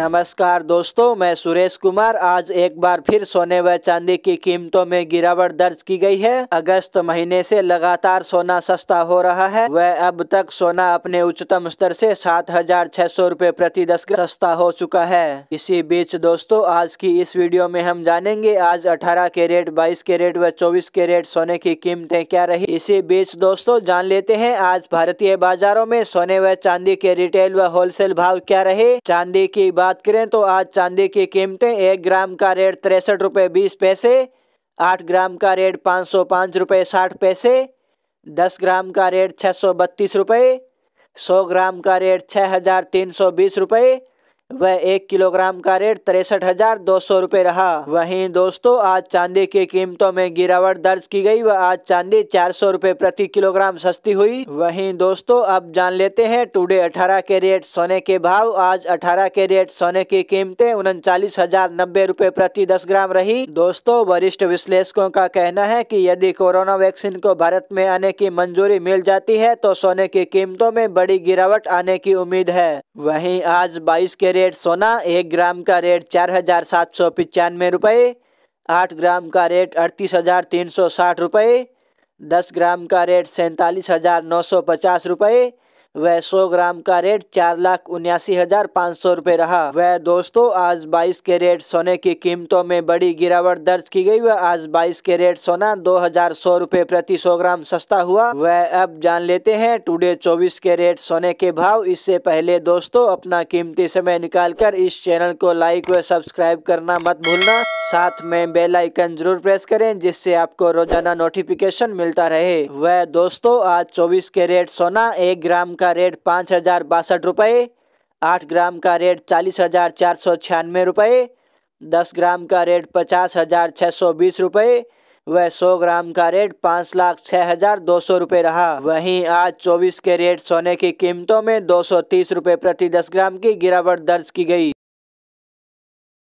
नमस्कार दोस्तों मैं सुरेश कुमार आज एक बार फिर सोने व चांदी की कीमतों में गिरावट दर्ज की गई है अगस्त महीने से लगातार सोना सस्ता हो रहा है वह अब तक सोना अपने उच्चतम स्तर से सात हजार छह सौ रूपए प्रति दस सस्ता हो चुका है इसी बीच दोस्तों आज की इस वीडियो में हम जानेंगे आज अठारह रेट बाईस के रेट व चौबीस के रेट सोने की कीमतें क्या रही इसी बीच दोस्तों जान लेते हैं आज भारतीय बाजारों में सोने व चांदी के रिटेल व होलसेल भाव क्या रहे चांदी की बात बात करें तो आज चांदी की कीमतें एक ग्राम का रेट तिरसठ रुपये बीस पैसे आठ ग्राम का रेट पाँच सौ पाँच रुपये साठ पैसे दस ग्राम का रेट छः सौ बत्तीस रुपये सौ ग्राम का रेट छः हज़ार तीन सौ बीस रुपये वह एक किलोग्राम का रेट तिरसठ हजार दो सौ रूपए रहा वहीं दोस्तों आज चांदी की कीमतों में गिरावट दर्ज की गई व आज चांदी चार सौ रूपए प्रति किलोग्राम सस्ती हुई वहीं दोस्तों अब जान लेते हैं टुडे अठारह के रेट सोने के भाव आज अठारह के रेट सोने की कीमतें उनचालीस हजार नब्बे रूपए प्रति दस ग्राम रही दोस्तों वरिष्ठ विश्लेषकों का कहना है की यदि कोरोना वैक्सीन को भारत में आने की मंजूरी मिल जाती है तो सोने की कीमतों में बड़ी गिरावट आने की उम्मीद है वही आज बाईस के रेट सोना एक ग्राम का रेट चार हजार सात सौ पचानवे रुपये आठ ग्राम का रेट अड़तीस हजार तीन सौ साठ रुपये दस ग्राम का रेट सैंतालीस हजार नौ सौ पचास रुपये वह 100 ग्राम का रेट चार लाख उन्यासी हजार पाँच सौ रूपए रहा वह दोस्तों आज 22 रेट सोने की कीमतों में बड़ी गिरावट दर्ज की गई वह आज 22 रेट सोना दो हजार सौ रूपए प्रति सौ ग्राम सस्ता हुआ वह अब जान लेते हैं टुडे 24 रेट सोने के भाव इससे पहले दोस्तों अपना कीमती समय निकाल कर इस चैनल को लाइक व सब्सक्राइब करना मत भूलना साथ में बेल आइकन जरूर प्रेस करें जिससे आपको रोजाना नोटिफिकेशन मिलता रहे वह दोस्तों आज चौबीस के रेट सोना एक ग्राम का रेट पाँच हज़ार बासठ रुपये आठ ग्राम का रेट चालीस हज़ार चार सौ छियानवे रुपये दस ग्राम का रेट पचास हज़ार छः सौ बीस रुपये वह सौ ग्राम का रेट पाँच लाख छः हज़ार दो सौ रुपये रहा वहीं आज चौबीस के रेट सोने की कीमतों में दो सौ तीस रुपये प्रति दस ग्राम की गिरावट दर्ज की गई